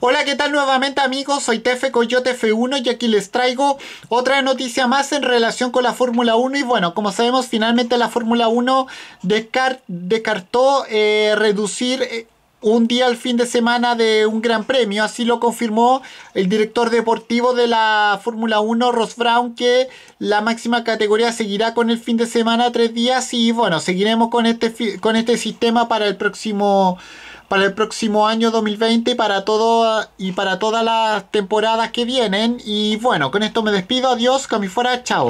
Hola, ¿qué tal nuevamente amigos? Soy Tefe Coyote F1 y aquí les traigo otra noticia más en relación con la Fórmula 1 y bueno, como sabemos finalmente la Fórmula 1 descartó eh, reducir... Eh, un día al fin de semana de un gran premio, así lo confirmó el director deportivo de la Fórmula 1, Ross Brown, que la máxima categoría seguirá con el fin de semana tres días y bueno, seguiremos con este, con este sistema para el próximo para el próximo año 2020 para todo, y para todas las temporadas que vienen. Y bueno, con esto me despido. Adiós, fuera chao.